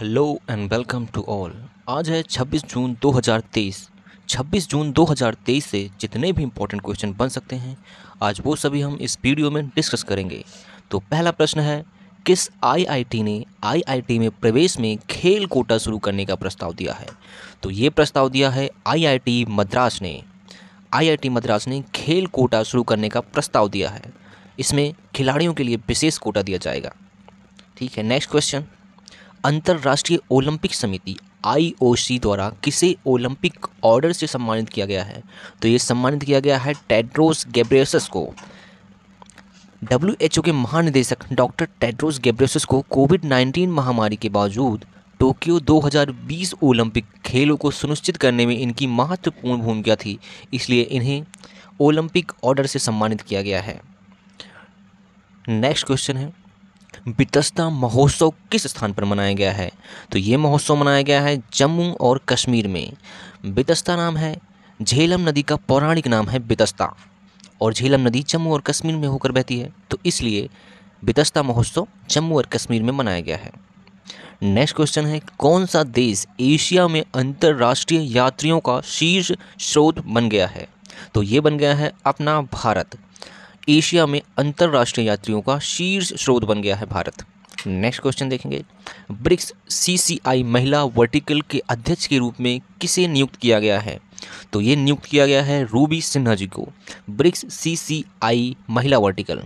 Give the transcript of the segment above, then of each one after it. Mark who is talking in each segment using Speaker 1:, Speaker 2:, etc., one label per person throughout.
Speaker 1: hello and welcome to all आज है 26 जून 2023 26 जून 2023 से जितने भी इम्पोर्टेंट क्वेश्चन बन सकते हैं आज वो सभी हम इस वीडियो में डिस्कस करेंगे तो पहला प्रश्न है किस आईआईटी ने आईआईटी में प्रवेश में खेल कोटा शुरू करने का प्रस्ताव दिया है तो ये प्रस्ताव दिया है आईआईटी मद्रास ने आईआईटी मद्रास ने खेल कोटा शुरू करने का प्रस्ताव दिया है इसमें खिलाड़ियों के लिए विशेष कोटा दिया जाएगा ठीक है नेक्स्ट क्वेश्चन अंतर्राष्ट्रीय ओलंपिक समिति आईओसी द्वारा किसे ओलंपिक ऑर्डर से सम्मानित किया गया है तो ये सम्मानित किया गया है टेड्रोस गेब्रेसस को डब्ल्यूएचओ के महानिदेशक डॉक्टर टेड्रोस गेब्रेसस को कोविड 19 महामारी के बावजूद टोक्यो 2020 ओलंपिक खेलों को सुनिश्चित करने में इनकी महत्वपूर्ण भूमिका थी इसलिए इन्हें ओलंपिक ऑर्डर से सम्मानित किया गया है नेक्स्ट क्वेश्चन है बितस्ता महोत्सव किस स्थान पर मनाया गया है तो ये महोत्सव मनाया गया है जम्मू और कश्मीर में बितस्ता नाम है झेलम नदी का पौराणिक नाम है बितस्ता और झेलम नदी जम्मू और कश्मीर में होकर बहती है तो इसलिए बितस्ता महोत्सव जम्मू और कश्मीर में मनाया गया है नेक्स्ट क्वेश्चन है कौन सा देश एशिया में अंतर्राष्ट्रीय यात्रियों का शीर्ष स्रोत बन गया है तो ये बन गया है अपना भारत एशिया में अंतर्राष्ट्रीय यात्रियों का शीर्ष स्रोत बन गया है भारत नेक्स्ट क्वेश्चन देखेंगे ब्रिक्स सीसीआई महिला वर्टिकल के अध्यक्ष के रूप में किसे नियुक्त किया गया है तो ये नियुक्त किया गया है रूबी सिन्हा जी को ब्रिक्स सीसीआई महिला वर्टिकल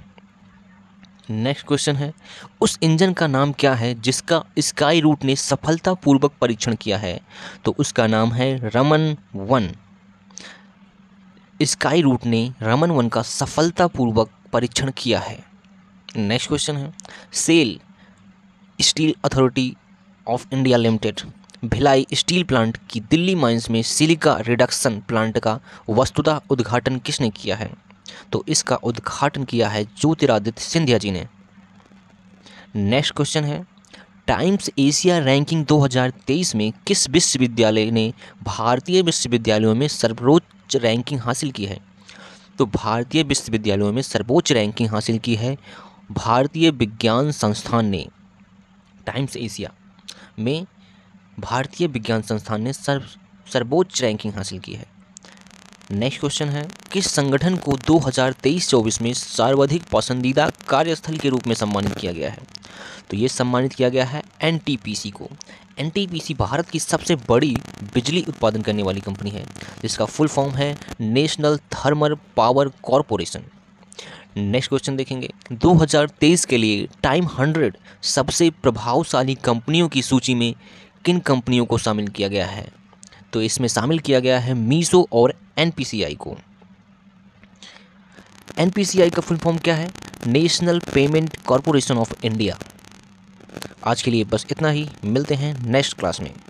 Speaker 1: नेक्स्ट क्वेश्चन है उस इंजन का नाम क्या है जिसका स्काई रूट ने सफलतापूर्वक परीक्षण किया है तो उसका नाम है रमन वन स्काई रूट ने रमन वन का सफलतापूर्वक परीक्षण किया है नेक्स्ट क्वेश्चन है SAIL steel authority of India limited Bhilai steel plant की दिल्ली माइंस में सिलिका रिडक्शन प्लांट का वस्तुतः उद्घाटन किसने किया है तो इसका उद्घाटन किया है ज्योतिरादित्य सिंधिया जी ने नेक्स्ट क्वेश्चन है टाइम्स एशिया रैंकिंग 2023 में किस विश्वविद्यालय ने भारतीय विश्वविद्यालयों में सर्वोच्च रैंकिंग हासिल की है तो भारतीय विश्वविद्यालयों में सर्वोच्च रैंकिंग हासिल की है भारतीय विज्ञान संस्थान ने टाइम्स एशिया में भारतीय विज्ञान संस्थान ने सर्व सर्वोच्च रैंकिंग हासिल की है नेक्स्ट क्वेश्चन है किस संगठन को 2023-24 में सर्वाधिक पसंदीदा कार्यस्थल के रूप में सम्मानित किया गया है तो ये सम्मानित किया गया है एन को एन भारत की सबसे बड़ी बिजली उत्पादन करने वाली कंपनी है जिसका फुल फॉर्म है national thermal power corporation next question देखेंगे 2023 के लिए टाइम 100 सबसे प्रभावशाली कंपनियों की सूची में किन कंपनियों को शामिल किया गया है तो इसमें शामिल किया गया है मीसो और एन को एन का फुल फॉर्म क्या है national payment corporation of India आज के लिए बस इतना ही मिलते हैं नेक्स्ट क्लास में